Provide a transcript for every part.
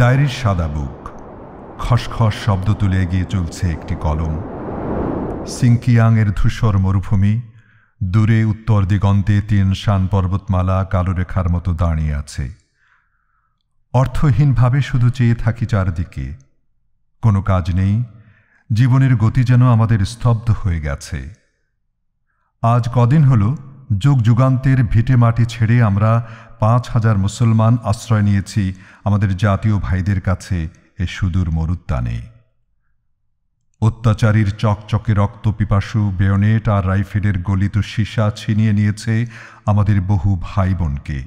ডায়েরির সাদা বুক খসখস শব্দ তুলে এগিয়ে চলছে একটি কলম সিংকিয়াংয়ের ধূসর মরুভূমি দূরে উত্তর দিগন্তে তিন শান পর্বতমালা কালো রেখার মতো দাঁড়িয়ে আছে অর্থহীনভাবে শুধু চেয়ে থাকি চারদিকে কোনো কাজ নেই জীবনের গতি যেন আমাদের স্তব্ধ হয়ে গেছে আজ কদিন হলো যুগ যুগান্তের ভিটে মাটি ছেড়ে আমরা পাঁচ হাজার মুসলমান আশ্রয় নিয়েছি আমাদের জাতীয় ভাইদের কাছে এ সুদূর মরুদ্যানে অত্যাচারীর চকচকে রক্ত পিপাসু বেয়নেট আর রাইফেলের গলিত সীসা ছিনিয়ে নিয়েছে আমাদের বহু ভাই বোনকে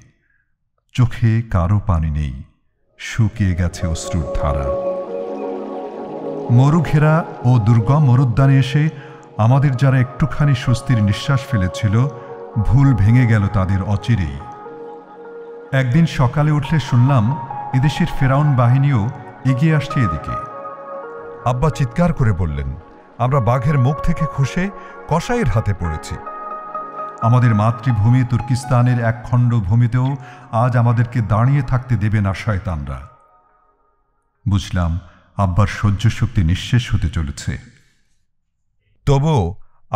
চোখে কারো পানি নেই শুকিয়ে গেছে অশ্রুর ধারা মরুঘেরা ও দুর্গম মরুদ্যানে এসে আমাদের যারা একটুখানি স্বস্তির নিঃশ্বাস ফেলেছিল ভুল ভেঙে গেল তাদের অচিরেই একদিন সকালে উঠলে শুনলাম এদেশের ফেরাউন বাহিনীও এগিয়ে আসছে এদিকে আব্বা চিৎকার করে বললেন আমরা বাঘের মুখ থেকে খসে কসাইয়ের হাতে পড়েছি আমাদের মাতৃভূমি তুর্কিস্তানের এক খণ্ড ভূমিতেও আজ আমাদেরকে দাঁড়িয়ে থাকতে দেবে না শয়তানরা বুঝলাম আব্বার সহ্য শক্তি নিঃশেষ হতে চলেছে তবু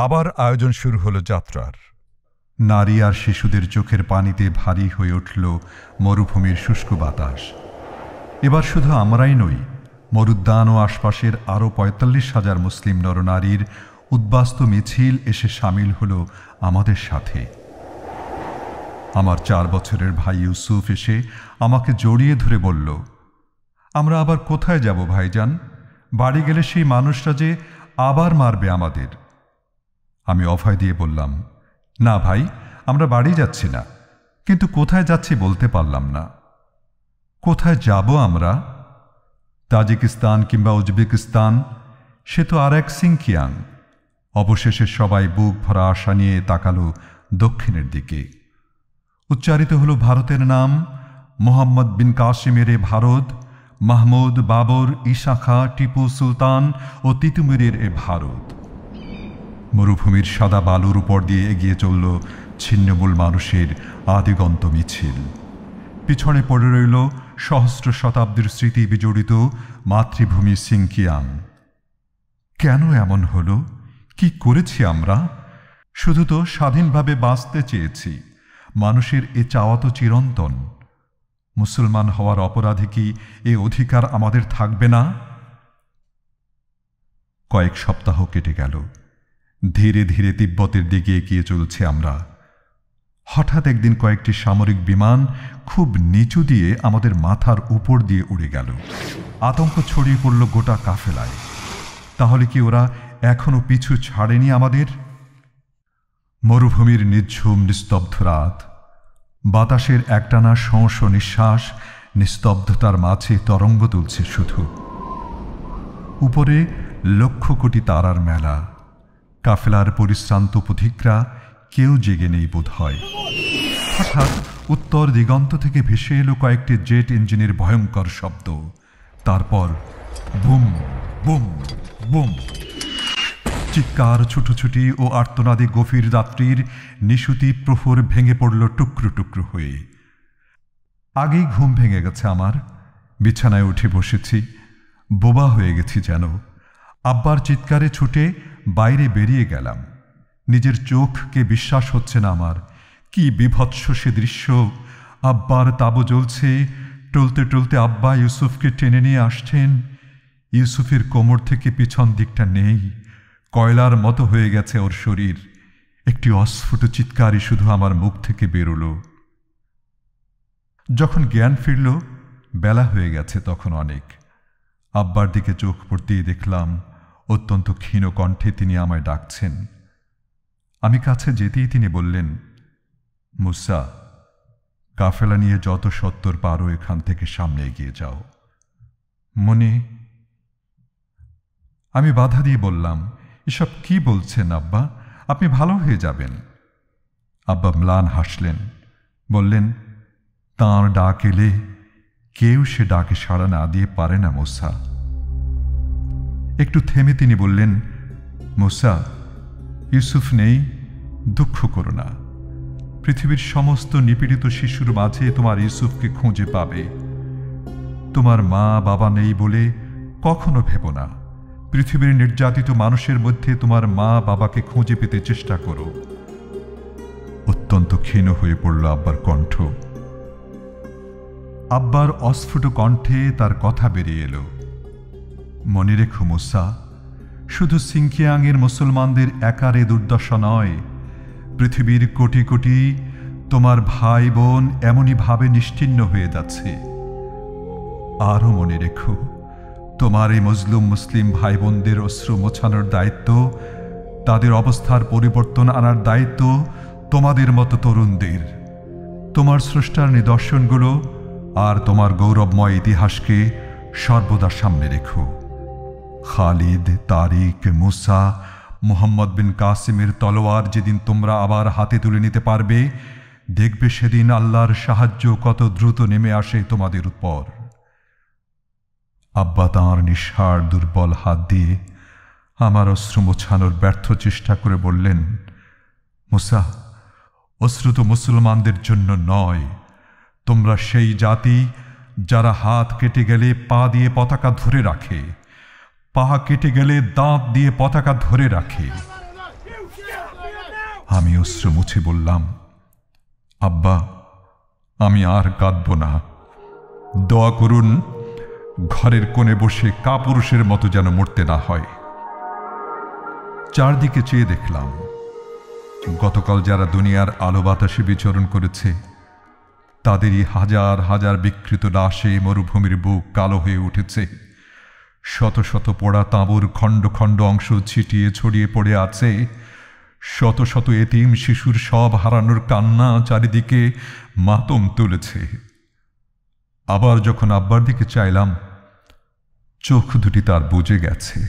আবার আয়োজন শুরু হলো যাত্রার নারী আর শিশুদের চোখের পানিতে ভারী হয়ে উঠল মরুভূমির শুষ্ক বাতাস এবার শুধু আমরাই নই মরুদ্যান ও আশপাশের আরও পঁয়তাল্লিশ হাজার মুসলিম নরনারীর উদ্বাস্ত মিছিল এসে সামিল হলো আমাদের সাথে আমার চার বছরের ভাই ইউসুফ এসে আমাকে জড়িয়ে ধরে বলল আমরা আবার কোথায় যাব ভাইজান বাড়ি গেলে সেই মানুষরা যে আবার মারবে আমাদের আমি অভয় দিয়ে বললাম না ভাই আমরা বাড়ি যাচ্ছি না কিন্তু কোথায় যাচ্ছি বলতে পারলাম না কোথায় যাব আমরা তাজিকিস্তান কিংবা উজবেকিস্তান সে তো আর এক সিংকিয়াং অবশেষে সবাই বুক ভরা আশা নিয়ে তাকালো দক্ষিণের দিকে উচ্চারিত হলো ভারতের নাম মোহাম্মদ বিন এ ভারত মাহমুদ বাবর ইশাখা টিপু সুলতান ও তিতুমিরের এ ভারত মরুভূমির সাদা বালুর উপর দিয়ে এগিয়ে চলল ছিন্নমূল মানুষের আদিগন্ত মিছিল পিছনে পড়ে রইল সহস্র শতাব্দীর স্মৃতি বিজড়িত মাতৃভূমি সিংকিয়াং কেন এমন হল কি করেছি আমরা শুধু তো স্বাধীনভাবে বাঁচতে চেয়েছি মানুষের এ চাওয়া তো চিরন্তন মুসলমান হওয়ার অপরাধে কি এ অধিকার আমাদের থাকবে না কয়েক সপ্তাহ কেটে গেল ধীরে ধীরে তিব্বতের দিকে এগিয়ে চলছি আমরা হঠাৎ একদিন কয়েকটি সামরিক বিমান খুব নিচু দিয়ে আমাদের মাথার উপর দিয়ে উড়ে গেল আতঙ্ক ছড়িয়ে পড়ল গোটা কাফেলায় তাহলে কি ওরা এখনও পিছু ছাড়েনি আমাদের মরুভূমির নিঝুম নিস্তব্ধ রাত বাতাসের একটানা শোঁস নিঃশ্বাস নিস্তব্ধতার মাঝে তরঙ্গ তুলছে শুধু উপরে লক্ষ কোটি তারার মেলা কাফেলার পরিশ্রান্ত পথিকরা কেউ জেগে নেই বোধ হয় হঠাৎ উত্তর দিগন্ত থেকে ভেসে এলো কয়েকটি জেট ইঞ্জিনের ভয়ঙ্কর শব্দ তারপর বুম বুম বুম চিৎকার ছুটোছুটি ও আর্তনাদি গভীর রাত্রির নিশুতি প্রফর ভেঙে পড়ল টুকরো টুকরো হয়ে আগেই ঘুম ভেঙে গেছে আমার বিছানায় উঠে বসেছি বোবা হয়ে গেছি যেন আব্বার চিৎকারে ছুটে বাইরে বেরিয়ে গেলাম নিজের চোখকে বিশ্বাস হচ্ছে না আমার কি বিভৎস সে দৃশ্য আব্বার তাবু জ্বলছে টলতে টলতে আব্বা ইউসুফকে টেনে নিয়ে আসছেন ইউসুফের কোমর থেকে পিছন দিকটা নেই কয়লার মতো হয়ে গেছে ওর শরীর একটি অস্ফুট চিৎকারই শুধু আমার মুখ থেকে বেরোলো যখন জ্ঞান ফিরল বেলা হয়ে গেছে তখন অনেক আব্বার দিকে চোখ পড়তেই দেখলাম অত্যন্ত ক্ষীণ কণ্ঠে তিনি আমায় ডাকছেন আমি কাছে যেতেই তিনি বললেন মুসা কাফেলা নিয়ে যত সত্তর পারো এখান থেকে সামনে এগিয়ে যাও মনে আমি বাধা দিয়ে বললাম এসব কি বলছেন আব্বা আপনি ভালো হয়ে যাবেন আব্বা ম্লান হাসলেন বললেন তাঁর ডাক এলে কেউ সে ডাকে সাড়া না দিয়ে পারে না মোসা একটু থেমে তিনি বললেন মোসা ইউসুফ নেই দুঃখ করো না পৃথিবীর সমস্ত নিপীড়িত শিশুর মাঝে তোমার ইউসুফকে খুঁজে পাবে তোমার মা বাবা নেই বলে কখনো ভেব না পৃথিবীর নির্যাতিত মানুষের মধ্যে তোমার মা বাবাকে খুঁজে পেতে চেষ্টা করো অত্যন্ত ক্ষীণ হয়ে পড়ল আব্বার কণ্ঠ আব্বার অস্ফুট কণ্ঠে তার কথা বেরিয়ে এলো মনে রেখো মুসা শুধু সিংকিয়াংয়ের মুসলমানদের একারে দুর্দশা নয় পৃথিবীর কোটি কোটি তোমার ভাই বোন এমনইভাবে নিশ্চিন্ন হয়ে যাচ্ছে আরও মনে রেখো তোমার এই মজলুম মুসলিম ভাই বোনদের অশ্রু মোছানোর দায়িত্ব তাদের অবস্থার পরিবর্তন আনার দায়িত্ব তোমাদের মতো তরুণদের তোমার স্রষ্টার নিদর্শনগুলো আর তোমার গৌরবময় ইতিহাসকে সর্বদা সামনে রেখো খালিদ তারিক মুসা মোহাম্মদ বিন কাসিমের তলোয়ার যেদিন তোমরা আবার হাতে তুলে নিতে পারবে দেখবে সেদিন আল্লাহর সাহায্য কত দ্রুত নেমে আসে তোমাদের উপর আব্বা তাঁর নিঃসার দুর্বল হাত দিয়ে আমার অশ্রু মোছানোর ব্যর্থ চেষ্টা করে বললেন মুসা অশ্রু তো মুসলমানদের জন্য নয় তোমরা সেই জাতি যারা হাত কেটে গেলে পা দিয়ে পতাকা ধরে রাখে পাহা কেটে গেলে দাঁত দিয়ে পতাকা ধরে রাখে আমি অশ্রু মুছে বললাম আব্বা আমি আর কাঁদব না দোয়া করুন ঘরের কোণে বসে কাপুরুষের মতো যেন মরতে না হয় চারদিকে চেয়ে দেখলাম গতকাল যারা দুনিয়ার আলো বাতাসে বিচরণ করেছে তাদেরই হাজার হাজার বিকৃত লাশে মরুভূমির বুক কালো হয়ে উঠেছে শত শত পোড়া তাঁবুর খণ্ড খণ্ড অংশ ছিটিয়ে ছড়িয়ে পড়ে আছে শত শত এতিম শিশুর সব হারানোর কান্না চারিদিকে মাতম তুলেছে আবার যখন আব্বার দিকে চাইলাম চোখ দুটি তার বুঝে গেছে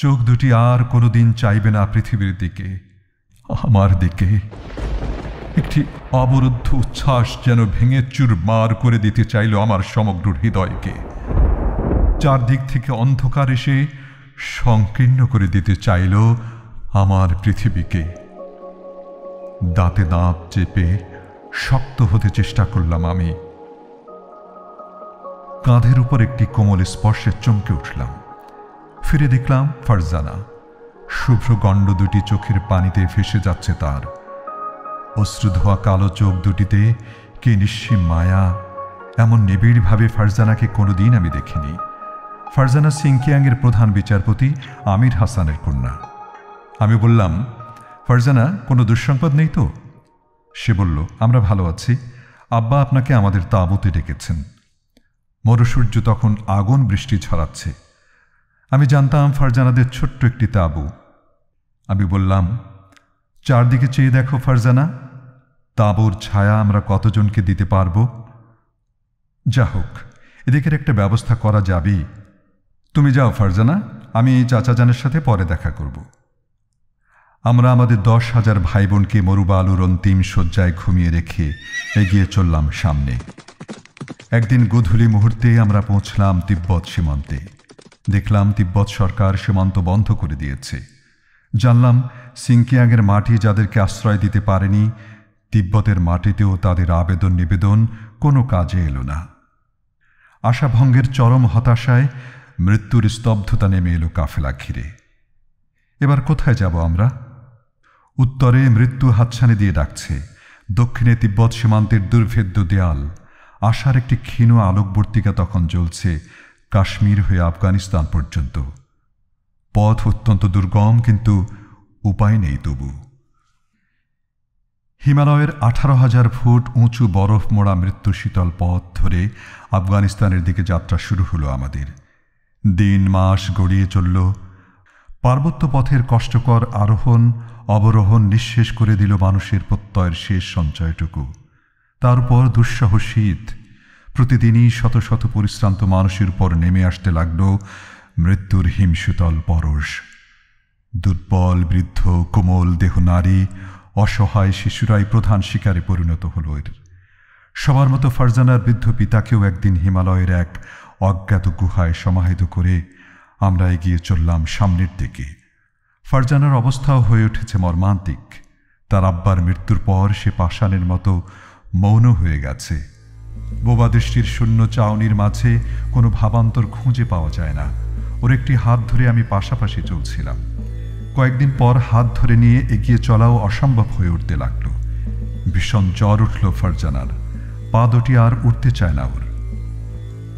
চোখ দুটি আর কোনো দিন চাইবে না পৃথিবীর দিকে আমার দিকে একটি অবরুদ্ধ উচ্ছ্বাস যেন ভেঙে চুর মার করে দিতে চাইল আমার সমগ্র হৃদয়কে চারদিক থেকে অন্ধকার এসে সংকীর্ণ করে দিতে চাইল আমার পৃথিবীকে দাঁতে দাঁত চেপে শক্ত হতে চেষ্টা করলাম আমি কাঁধের উপর একটি কোমল স্পর্শে চমকে উঠলাম ফিরে দেখলাম ফারজানা শুভ্র গণ্ড দুটি চোখের পানিতে ফেসে যাচ্ছে তার অশ্রুধোয়া কালো চোখ দুটিতে কে নিঃসীম মায়া এমন নিবিড়ভাবে ফারজানাকে কোনোদিন আমি দেখিনি ফারজানা সিংকিয়াংয়ের প্রধান বিচারপতি আমির হাসানের কন্যা আমি বললাম ফারজানা কোনো দুঃসংবাদ নেই তো সে বলল আমরা ভালো আছি আব্বা আপনাকে আমাদের তাঁবুতে ডেকেছেন মরসূর্য তখন আগুন বৃষ্টি ছড়াচ্ছে আমি জানতাম ফারজানাদের ছোট্ট একটি তাঁবু আমি বললাম চারদিকে চেয়ে দেখো ফারজানা তাঁবুর ছায়া আমরা কতজনকে দিতে পারব যা হোক এদিকের একটা ব্যবস্থা করা যাবেই তুমি যাও ফারজানা আমি চাচাজানের সাথে পরে দেখা করব আমরা আমাদের দশ হাজার ভাই বোনকে মরুবা আলুর অন্তিম শয্যায় ঘুমিয়ে রেখে এগিয়ে চললাম সামনে একদিন গধূলি মুহূর্তে আমরা পৌঁছলাম তিব্বত সীমান্তে দেখলাম তিব্বত সরকার সীমান্ত বন্ধ করে দিয়েছে জানলাম সিংকিয়াংয়ের মাটি যাদেরকে আশ্রয় দিতে পারেনি তিব্বতের মাটিতেও তাদের আবেদন নিবেদন কোনো কাজে এলো না আশাভঙ্গের চরম হতাশায় মৃত্যুর স্তব্ধতা নেমে এলো কাফেলা ঘিরে এবার কোথায় যাব আমরা উত্তরে মৃত্যু হাতছানি দিয়ে ডাকছে দক্ষিণে তিব্বত সীমান্তের দুর্ভেদ্য দেয়াল আশার একটি ক্ষীণ আলোকবর্তিকা তখন জ্বলছে কাশ্মীর হয়ে আফগানিস্তান পর্যন্ত পথ অত্যন্ত দুর্গম কিন্তু উপায় নেই তবু হিমালয়ের আঠারো হাজার ফুট উঁচু বরফ মোড়া মৃত্যু শীতল পথ ধরে আফগানিস্তানের দিকে যাত্রা শুরু হলো আমাদের দিন মাস গড়িয়ে চলল পার্বত্য পথের কষ্টকর আরোহণ অবরোহণ নিঃশেষ করে দিল মানুষের প্রত্যয়ের শেষ সঞ্চয়টুকু তারপর দুঃসহ শীত প্রতিদিনই শত শত পরিশ্রান্ত মানুষের উপর নেমে আসতে লাগল মৃত্যুর হিমশীতল পরশ দুর্বল বৃদ্ধ কোমল দেহ নারী অসহায় শিশুরাই প্রধান শিকারে পরিণত হল এর সবার মতো ফারজানার বৃদ্ধ পিতাকেও একদিন হিমালয়ের এক অজ্ঞাত গুহায় সমাহিত করে আমরা এগিয়ে চললাম সামনের দিকে ফারজানার অবস্থাও হয়ে উঠেছে মর্মান্তিক তার আব্বার মৃত্যুর পর সে পাষাণের মতো মৌন হয়ে গেছে বোবাদৃষ্টির শূন্য চাউনির মাঝে কোনো ভাবান্তর খুঁজে পাওয়া যায় না ওর একটি হাত ধরে আমি পাশাপাশি চলছিলাম কয়েকদিন পর হাত ধরে নিয়ে এগিয়ে চলাও অসম্ভব হয়ে উঠতে লাগলো ভীষণ জ্বর উঠল ফারজানার পা দুটি আর উঠতে চায় না ওর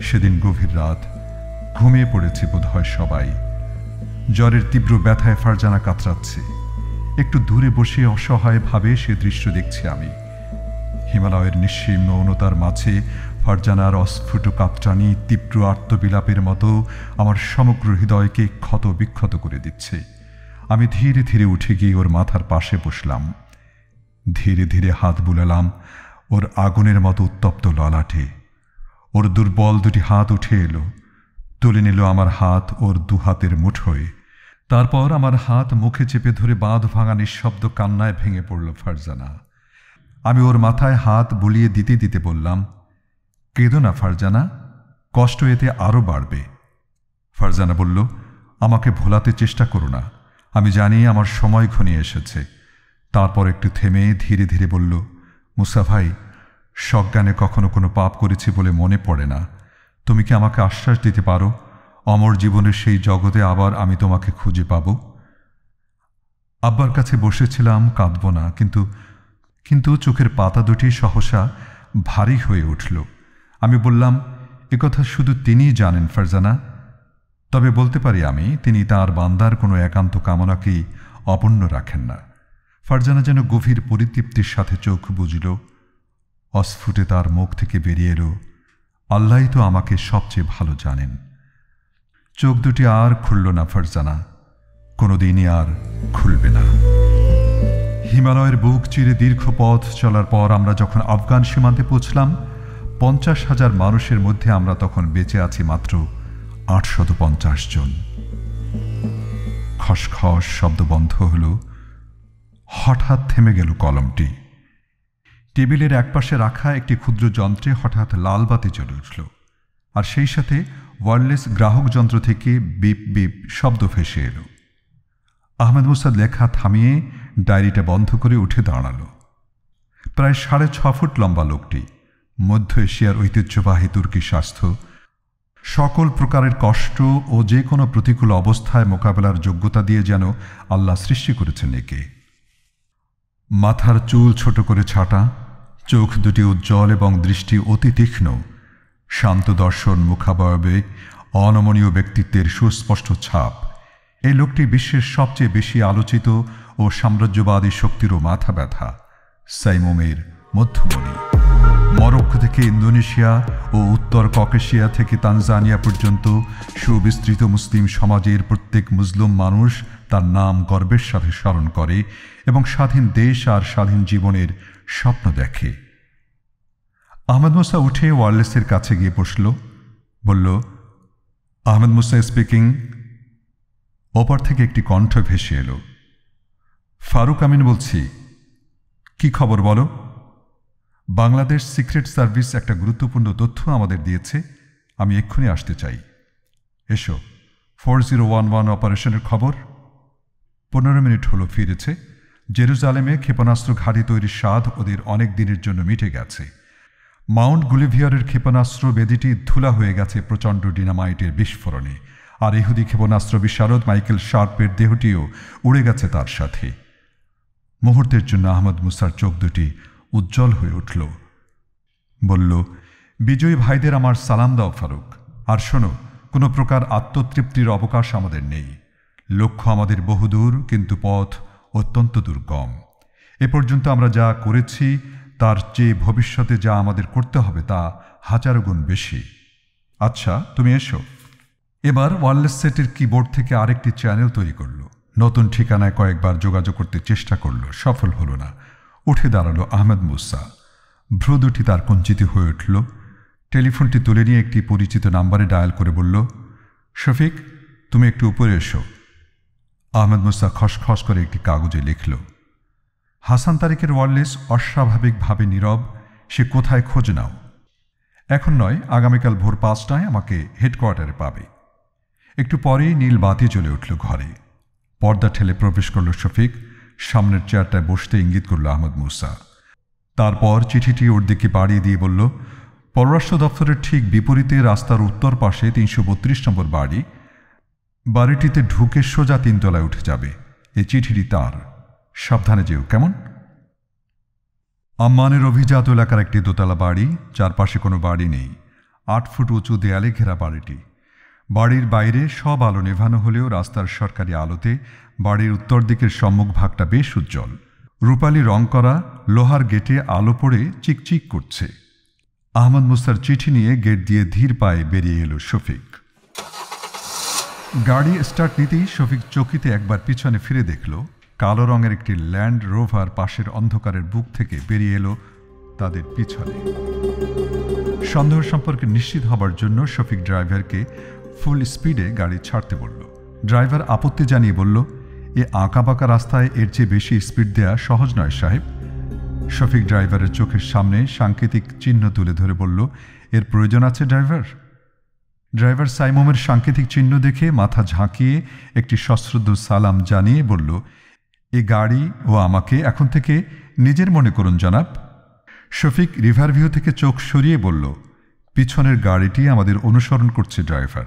সেদিন গভীর রাত ঘুমিয়ে পড়েছি বোধহয় সবাই জ্বরের তীব্র ব্যথায় ফারজানা কাতরাচ্ছে একটু দূরে বসে অসহায়ভাবে সে দৃশ্য দেখছি আমি হিমালয়ের নিঃসীম মৌনতার মাঝে ফারজানার অস্ফুট কাপটানি তীব্র আত্মবিলাপের মতো আমার সমগ্র হৃদয়কে ক্ষত বিক্ষত করে দিচ্ছে আমি ধীরে ধীরে উঠে গিয়ে ওর মাথার পাশে বসলাম ধীরে ধীরে হাত বুলালাম ওর আগুনের মতো উত্তপ্ত ললাটে ওর দুর্বল দুটি হাত উঠে এলো তুলে নিল আমার হাত ওর দুহাতের মুঠোয় তারপর আমার হাত মুখে চেপে ধরে বাঁধ ভাঙা নিঃশব্দ কান্নায় ভেঙে পড়ল ফারজানা আমি ওর মাথায় হাত বুলিয়ে দিতে দিতে বললাম কেঁদো না ফারজানা কষ্ট এতে আরও বাড়বে ফারজানা বলল আমাকে ভোলাতে চেষ্টা করো না আমি জানি আমার সময় ঘনিয়ে এসেছে তারপর একটু থেমে ধীরে ধীরে বলল মুসাফাই ভাই সজ্ঞানে কখনো কোনো পাপ করেছি বলে মনে পড়ে না তুমি কি আমাকে আশ্বাস দিতে পারো অমর জীবনের সেই জগতে আবার আমি তোমাকে খুঁজে পাব আব্বার কাছে বসেছিলাম কাঁদব না কিন্তু কিন্তু চোখের পাতা দুটি সহসা ভারী হয়ে উঠল আমি বললাম একথা শুধু তিনিই জানেন ফারজানা তবে বলতে পারি আমি তিনি তার বান্দার কোনো একান্ত কামনাকেই অপন্ন রাখেন না ফারজানা যেন গভীর পরিতৃপ্তির সাথে চোখ বুঝল অস্ফুটে তার মুখ থেকে বেরিয়ে এলো আল্লাহই তো আমাকে সবচেয়ে ভালো জানেন চোখ দুটি আর খুলল না ফারজানা কোনোদিনই আর খুলবে না হিমালয়ের বুক চিরে দীর্ঘ পথ চলার পর আমরা যখন আফগান সীমান্তে পৌঁছলাম পঞ্চাশ হাজার মানুষের মধ্যে আমরা তখন বেঁচে আছি মাত্র আটশত পঞ্চাশ জন খসখস শব্দ বন্ধ হল হঠাৎ থেমে গেল কলমটি টেবিলের একপাশে রাখা একটি ক্ষুদ্র যন্ত্রে হঠাৎ লাল বাতি চলে উঠল আর সেই সাথে ওয়ারলেস গ্রাহক যন্ত্র থেকে বিপ বিপ শব্দ ফেসে এলো আহমেদ মুসাদ লেখা থামিয়ে ডায়েরিটা বন্ধ করে উঠে দাঁড়াল প্রায় সাড়ে ছ ফুট লম্বা লোকটি মধ্য এশিয়ার ঐতিহ্যবাহী তুর্কি স্বাস্থ্য সকল প্রকারের কষ্ট ও যে কোনো প্রতিকূল অবস্থায় মোকাবেলার যোগ্যতা দিয়ে যেন আল্লাহ সৃষ্টি করেছেন একে মাথার চুল ছোট করে ছাটা চোখ দুটি উজ্জ্বল এবং দৃষ্টি অতি তীক্ষ্ণ শান্ত দর্শন মুখাবয়বে অনমনীয় ব্যক্তিত্বের সুস্পষ্ট ছাপ এই লোকটি বিশ্বের সবচেয়ে বেশি আলোচিত ও সাম্রাজ্যবাদী শক্তিরও মাথা ব্যথা সাইমোমের মধ্যমণি মরক্কো থেকে ইন্দোনেশিয়া ও উত্তর ককেশিয়া থেকে তানজানিয়া পর্যন্ত সুবিস্তৃত মুসলিম সমাজের প্রত্যেক মুসলিম মানুষ তার নাম গর্বের সাথে স্মরণ করে এবং স্বাধীন দেশ আর স্বাধীন জীবনের স্বপ্ন দেখে আহমেদ মুসা উঠে ওয়ারলেসের কাছে গিয়ে বসল বলল আহমেদ মুসা স্পিকিং ওপার থেকে একটি কণ্ঠ ভেসে এলো ফারুক আমিন বলছি কি খবর বলো বাংলাদেশ সিক্রেট সার্ভিস একটা গুরুত্বপূর্ণ তথ্য আমাদের দিয়েছে আমি এক্ষুনি আসতে চাই এসো ফোর জিরো ওয়ান ওয়ান অপারেশনের খবর পনেরো মিনিট হলো ফিরেছে জেরুজালেমে ক্ষেপণাস্ত্র ঘাঁটি তৈরির স্বাদ ওদের অনেক দিনের জন্য মিটে গেছে মাউন্ট গুলিভিয়ারের ক্ষেপণাস্ত্র বেদিটি ধুলা হয়ে গেছে প্রচণ্ড ডিনামাইটের বিস্ফোরণে আর ইহুদি ক্ষেপণাস্ত্র বিশারদ মাইকেল শার্পের দেহটিও উড়ে গেছে তার সাথে মুহূর্তের জন্য আহমদ মুসার চোখ দুটি উজ্জ্বল হয়ে উঠল বলল বিজয়ী ভাইদের আমার সালাম দাও ফারুক আর শোনো কোনো প্রকার আত্মতৃপ্তির অবকাশ আমাদের নেই লক্ষ্য আমাদের বহুদূর কিন্তু পথ অত্যন্ত দুর্গম এ পর্যন্ত আমরা যা করেছি তার চেয়ে ভবিষ্যতে যা আমাদের করতে হবে তা হাজারো গুণ বেশি আচ্ছা তুমি এসো এবার ওয়ারলেস সেটের কিবোর্ড থেকে আরেকটি চ্যানেল তৈরি করল নতুন ঠিকানায় কয়েকবার যোগাযোগ করতে চেষ্টা করল সফল হলো না উঠে দাঁড়ালো আহমেদ মুসা ভ্রু দুটি তার কঞ্চিত হয়ে উঠল টেলিফোনটি তুলে নিয়ে একটি পরিচিত নাম্বারে ডায়াল করে বলল শফিক তুমি একটু উপরে এসো আহমেদ মুসা খসখস করে একটি কাগজে লিখল হাসান তারিকের ওয়ারলেস অস্বাভাবিকভাবে নীরব সে কোথায় খোঁজ নাও এখন নয় আগামীকাল ভোর পাঁচটায় আমাকে হেডকোয়ার্টারে পাবে একটু পরেই নীল বাতি জ্বলে উঠল ঘরে পর্দা ঠেলে প্রবেশ করল শফিক সামনের চেয়ারটায় বসতে ইঙ্গিত করল আহমদ মুসা তারপর চিঠিটি ওর দিকে বাড়িয়ে দিয়ে বলল পররাষ্ট্র দপ্তরের ঠিক বিপরীতে রাস্তার উত্তর পাশে তিনশো নম্বর বাড়ি বাড়িটিতে ঢুকে সোজা তিনতলায় উঠে যাবে এ চিঠিটি তার সাবধানে যেও কেমন আম্মানের অভিজাত এলাকার একটি দোতলা বাড়ি চারপাশে কোনো বাড়ি নেই আট ফুট উঁচু দেয়ালে ঘেরা বাড়িটি বাড়ির বাইরে সব আলো নেভানো হলেও রাস্তার সরকারি আলোতে বাড়ির উত্তর দিকের সম্মুখ ভাগটা বেশ উজ্জ্বল রূপালি রং করা লোহার গেটে আলো পড়ে চিকচিক করছে আহমদ মুস্তার চিঠি নিয়ে গেট দিয়ে ধীর পায়ে বেরিয়ে এলো শফিক গাড়ি স্টার্ট নিতেই শফিক চকিতে একবার পিছনে ফিরে দেখল কালো রঙের একটি ল্যান্ড রোভার পাশের অন্ধকারের বুক থেকে বেরিয়ে এলো তাদের পিছনে সন্দেহ সম্পর্কে নিশ্চিত হবার জন্য শফিক ড্রাইভারকে ফুল স্পিডে গাড়ি ছাড়তে বলল ড্রাইভার আপত্তি জানিয়ে বলল এ আঁকাবাঁকা রাস্তায় এর চেয়ে বেশি স্পিড দেয়া সহজ নয় সাহেব শফিক ড্রাইভারের চোখের সামনে সাংকেতিক চিহ্ন তুলে ধরে বলল এর প্রয়োজন আছে ড্রাইভার ড্রাইভার সাইমোমের সাংকেতিক চিহ্ন দেখে মাথা ঝাঁকিয়ে একটি সশ্রদ্ধ সালাম জানিয়ে বলল এ গাড়ি ও আমাকে এখন থেকে নিজের মনে করুন জানাব শফিক রিভারভিউ থেকে চোখ সরিয়ে বলল পিছনের গাড়িটি আমাদের অনুসরণ করছে ড্রাইভার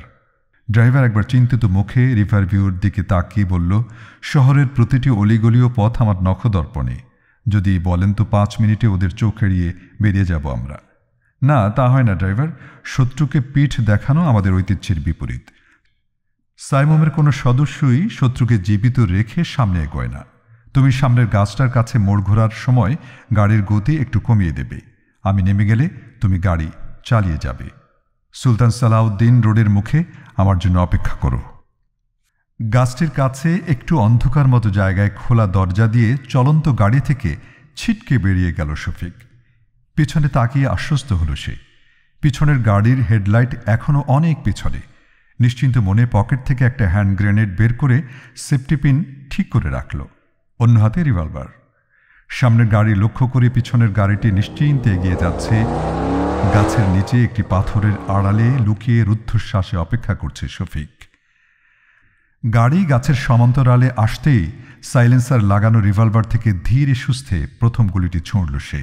ড্রাইভার একবার চিন্তিত মুখে রিভারভিউর দিকে তাকিয়ে বলল শহরের প্রতিটি অলিগলীয় পথ আমার নখদর্পণে যদি বলেন তো পাঁচ মিনিটে ওদের চোখ এড়িয়ে বেরিয়ে যাব আমরা না তা হয় না ড্রাইভার শত্রুকে পিঠ দেখানো আমাদের ঐতিহ্যের বিপরীত সাইমমের কোনো সদস্যই শত্রুকে জীবিত রেখে সামনে এগোয় না তুমি সামনের গাছটার কাছে মোড় ঘোরার সময় গাড়ির গতি একটু কমিয়ে দেবে আমি নেমে গেলে তুমি গাড়ি চালিয়ে যাবে সুলতান সালাউদ্দিন রোডের মুখে আমার জন্য অপেক্ষা করো গাছটির কাছে একটু অন্ধকার মতো জায়গায় খোলা দরজা দিয়ে চলন্ত গাড়ি থেকে ছিটকে বেরিয়ে গেল শফিক পেছনে তাকিয়ে আশ্বস্ত হল সে পিছনের গাড়ির হেডলাইট এখনও অনেক পিছনে নিশ্চিন্ত মনে পকেট থেকে একটা হ্যান্ড গ্রেনেড বের করে সেফটি পিন ঠিক করে রাখল অন্য হাতে রিভলভার সামনের গাড়ি লক্ষ্য করে পিছনের গাড়িটি নিশ্চিন্তে এগিয়ে যাচ্ছে গাছের নিচে একটি পাথরের আড়ালে লুকিয়ে রুদ্ধশ্বাসে অপেক্ষা করছে শফিক গাড়ি গাছের সমান্তরালে আসতেই সাইলেন্সার লাগানো রিভলভার থেকে ধীরে সুস্থে প্রথম গুলিটি ছুঁড়ল সে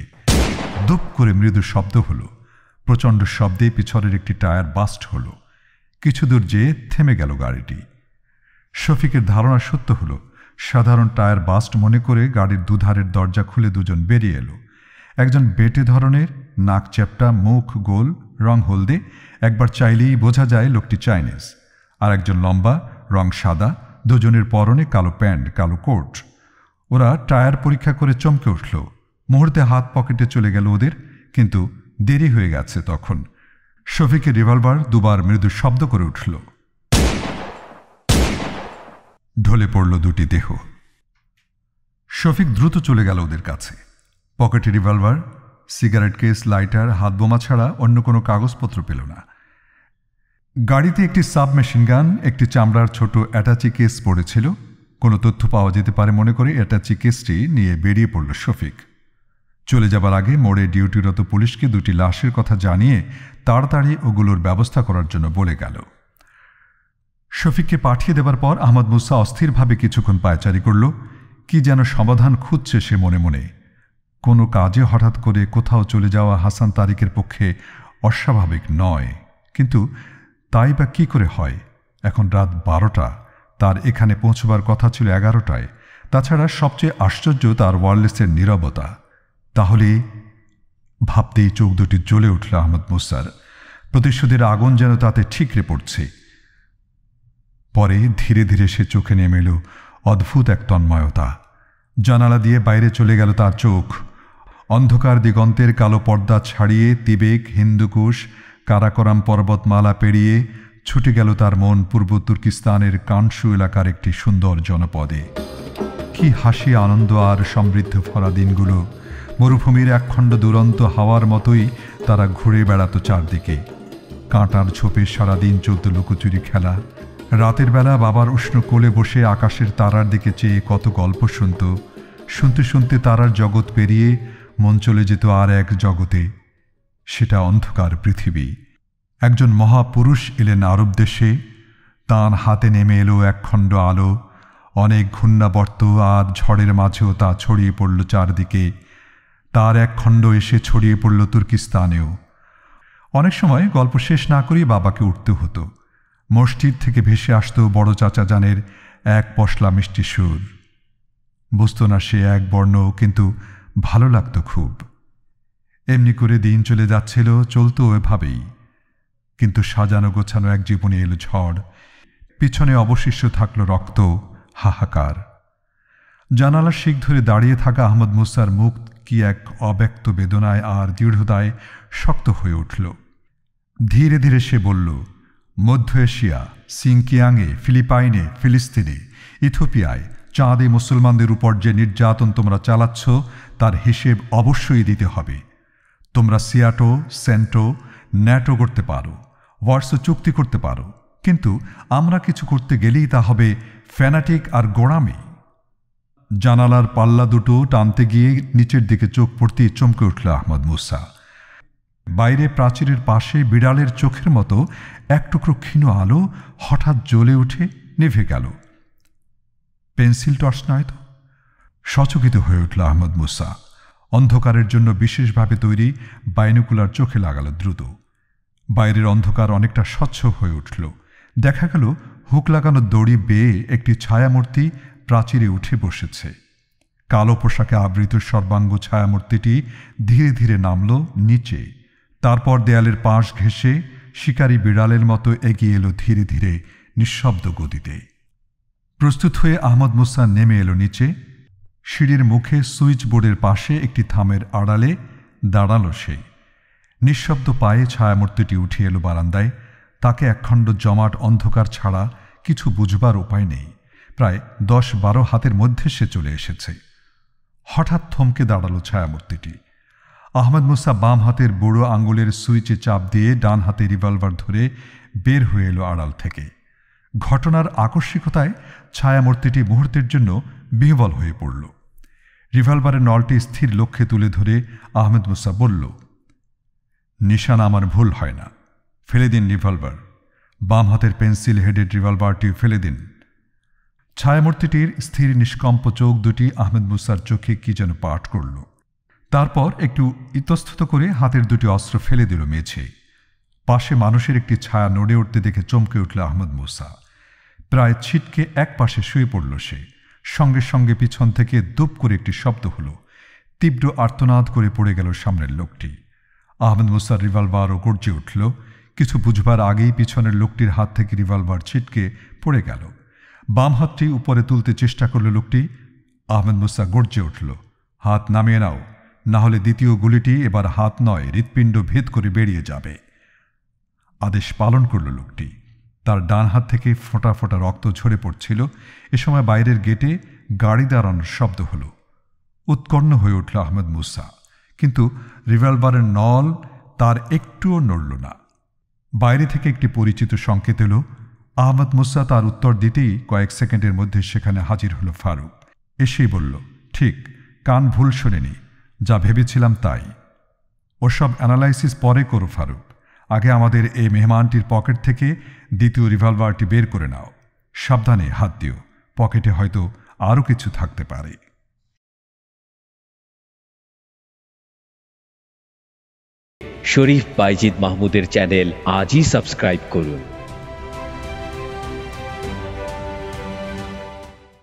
দুপ করে মৃদু শব্দ হলো প্রচণ্ড শব্দে পিছনের একটি টায়ার বাস্ট হলো কিছু দূর যেয়ে থেমে গেল গাড়িটি শফিকের ধারণা সত্য হলো সাধারণ টায়ার বাস্ট মনে করে গাড়ির দুধারের দরজা খুলে দুজন বেরিয়ে এলো একজন বেটে ধরনের নাক চ্যাপটা মুখ গোল রং হলদে একবার চাইলেই বোঝা যায় লোকটি চাইনিজ আর একজন লম্বা রং সাদা দুজনের পরনে কালো প্যান্ট কালো কোট ওরা টায়ার পরীক্ষা করে চমকে উঠল মুহূর্তে হাত পকেটে চলে গেল ওদের কিন্তু দেরি হয়ে গেছে তখন শফিকের রিভলভার দুবার মৃদু শব্দ করে উঠল ঢলে পড়ল দুটি দেহ শফিক দ্রুত চলে গেল ওদের কাছে পকেটে রিভলভার সিগারেট কেস লাইটার হাত বোমা ছাড়া অন্য কোনো কাগজপত্র পেল না গাড়িতে একটি সাবমেশিন গান একটি চামড়ার ছোট অ্যাটাচি কেস পড়েছিল কোনো তথ্য পাওয়া যেতে পারে মনে করে অ্যাটাচি কেসটি নিয়ে বেরিয়ে পড়ল শফিক চলে যাবার আগে মোড়ে ডিউটিরত পুলিশকে দুটি লাশের কথা জানিয়ে তাড়াতাড়ি ওগুলোর ব্যবস্থা করার জন্য বলে গেল শফিককে পাঠিয়ে দেবার পর আহমদ মুসা অস্থিরভাবে কিছুক্ষণ পায়চারি করল কি যেন সমাধান খুঁজছে সে মনে মনে কোনো কাজে হঠাৎ করে কোথাও চলে যাওয়া হাসান তারিকের পক্ষে অস্বাভাবিক নয় কিন্তু তাই বা কী করে হয় এখন রাত বারোটা তার এখানে পৌঁছবার কথা ছিল এগারোটায় তাছাড়া সবচেয়ে আশ্চর্য তার ওয়ারলেসের নিরবতা তাহলে ভাবতেই চোখ দুটি জ্বলে উঠল আহমদ মুসার প্রতিশোধের আগুন যেন তাতে ঠিকরে পড়ছে পরে ধীরে ধীরে সে চোখে নেমে এলো অদ্ভুত এক তন্ময়তা জানালা দিয়ে বাইরে চলে গেল তার চোখ অন্ধকার দিগন্তের কালো পর্দা ছাড়িয়ে তিবেক হিন্দুকুশ কারাকরাম পর্বতমালা পেরিয়ে ছুটে গেল তার মন পূর্ব তুর্কিস্তানের কানসু এলাকার একটি সুন্দর জনপদে কি হাসি আনন্দ আর সমৃদ্ধ ফরা দিনগুলো মরুভূমির একখণ্ড দুরন্ত হাওয়ার মতোই তারা ঘুরে বেড়াতো চারদিকে কাঁটার ছোপে সারাদিন চলত লুকোচুরি খেলা রাতের বেলা বাবার উষ্ণ কোলে বসে আকাশের তারার দিকে চেয়ে কত গল্প শুনত শুনতে শুনতে তারার জগৎ পেরিয়ে মন চলে যেত আর এক জগতে সেটা অন্ধকার পৃথিবী একজন মহাপুরুষ এলেন আরব দেশে তাঁর হাতে নেমে এলো একখণ্ড আলো অনেক ঘূর্ণাবর্ত আর ঝড়ের মাঝেও তা ছড়িয়ে পড়ল চারদিকে তার এক খণ্ড এসে ছড়িয়ে পড়ল তুর্কিস্তানেও অনেক সময় গল্প শেষ না করেই বাবাকে উঠতে হতো মসজিদ থেকে ভেসে আসতো বড় চাচা জানের এক পশলা মিষ্টি সুর বুঝত না সে এক বর্ণ কিন্তু ভালো লাগত খুব এমনি করে দিন চলে যাচ্ছিল চলতো এভাবেই কিন্তু সাজানো গোছানো এক জীবনে এলো ঝড় পিছনে অবশিষ্ট থাকল রক্ত হাহাকার জানালার শিখ ধরে দাঁড়িয়ে থাকা আহমদ মুসার মুখ কি এক অব্যক্ত বেদনায় আর দৃঢ়তায় শক্ত হয়ে উঠল ধীরে ধীরে সে বলল মধ্য এশিয়া সিংকিয়াংয়ে ফিলিপাইনে ফিলিস্তিনে ইথোপিয়ায় চাঁদে মুসলমানদের উপর যে নির্যাতন তোমরা চালাচ্ছ তার হিসেব অবশ্যই দিতে হবে তোমরা সিয়াটো সেন্টো ন্যাটো করতে পারো ওয়ার্স চুক্তি করতে পারো কিন্তু আমরা কিছু করতে গেলেই তা হবে ফ্যানাটিক আর গোড়ামি জানালার পাল্লা দুটো টানতে গিয়ে নিচের দিকে চোখ পড়তে চমকে উঠল আহমদ মুসা বাইরে প্রাচীরের পাশে বিড়ালের চোখের মতো এক টুকরো ক্ষীণ আলো হঠাৎ জ্বলে উঠে নেভে গেল পেন্সিল টর্চ নয় তো সচকিত হয়ে উঠল আহমদ মুসা অন্ধকারের জন্য বিশেষভাবে তৈরি বাইনুকুলার চোখে লাগালো দ্রুত বাইরের অন্ধকার অনেকটা স্বচ্ছ হয়ে উঠল দেখা গেল হুক লাগানো দড়ি বেয়ে একটি ছায়ামূর্তি প্রাচীরে উঠে বসেছে কালো পোশাকে আবৃত সর্বাঙ্গ ছায়ামূর্তিটি ধীরে ধীরে নামল নিচে তারপর দেয়ালের পাশ ঘেঁষে শিকারী বিড়ালের মতো এগিয়ে এলো ধীরে ধীরে নিঃশব্দ গতিতে প্রস্তুত হয়ে আহমদ মুসা নেমে এলো নিচে সিঁড়ির মুখে সুইচ বোর্ডের পাশে একটি থামের আড়ালে দাঁড়াল সে নিঃশব্দ পায়ে ছায়ামূর্তিটি উঠে এলো বারান্দায় তাকে একখণ্ড জমাট অন্ধকার ছাড়া কিছু বুঝবার উপায় নেই প্রায় দশ বারো হাতের মধ্যে সে চলে এসেছে হঠাৎ থমকে দাঁড়ালো ছায়ামূর্তিটি আহমদ মুসা বাম হাতের বুড়ো আঙুলের সুইচে চাপ দিয়ে ডান হাতে রিভলভার ধরে বের হয়ে এলো আড়াল থেকে ঘটনার আকস্মিকতায় ছায়ামূর্তিটি মুহূর্তের জন্য বিহবল হয়ে পড়ল রিভলভারের নলটি স্থির লক্ষ্যে তুলে ধরে আহমেদ মুসা বলল নিশানা আমার ভুল হয় না ফেলে দিন রিভলভার বাম হাতের পেন্সিল হেডেড রিভলভারটি ফেলে দিন ছায়ামূর্তিটির স্থির নিষ্কম্প চোখ দুটি আহমেদ মুসার চোখে কি যেন পাঠ করল তারপর একটু ইতস্তত করে হাতের দুটি অস্ত্র ফেলে দিল মেঝে পাশে মানুষের একটি ছায়া নড়ে উঠতে দেখে চমকে উঠল আহমদ মুসা প্রায় ছিটকে এক পাশে শুয়ে পড়ল সে সঙ্গে সঙ্গে পিছন থেকে দুপ করে একটি শব্দ হলো তীব্র আর্তনাদ করে পড়ে গেল সামনের লোকটি আহমেদ মুসার রিভলভারও গর্জে উঠল কিছু বুঝবার আগেই পিছনের লোকটির হাত থেকে রিভলভার ছিটকে পড়ে গেল বাম হাতটি উপরে তুলতে চেষ্টা করলে লোকটি আহমেদ মুসা গর্জে উঠল হাত নামিয়ে নাও না হলে দ্বিতীয় গুলিটি এবার হাত নয় হৃৎপিণ্ড ভেদ করে বেরিয়ে যাবে আদেশ পালন করল লোকটি তার ডান হাত থেকে ফোঁটা ফোঁটা রক্ত ঝরে পড়ছিল এ সময় বাইরের গেটে গাড়ি দাঁড়ানোর শব্দ হল উৎকণ্ণ হয়ে উঠল আহমেদ মুসা কিন্তু রিভলভারের নল তার একটুও নড়ল না বাইরে থেকে একটি পরিচিত সংকেত এলো আহমদ মুসা তার উত্তর দিতেই কয়েক সেকেন্ডের মধ্যে সেখানে হাজির হলো ফারুক এসেই বলল ঠিক কান ভুল শোনেনি যা ভেবেছিলাম তাই ওসব অ্যানালাইসিস পরে করো ফারুক আগে আমাদের এই মেহমানটির পকেট থেকে দ্বিতীয় রিভলভারটি বের করে নাও সাবধানে হাত দিও পকেটে হয়তো আরও কিছু থাকতে পারে শরীফ বাইজিদ মাহমুদের চ্যানেল আজই সাবস্ক্রাইব করুন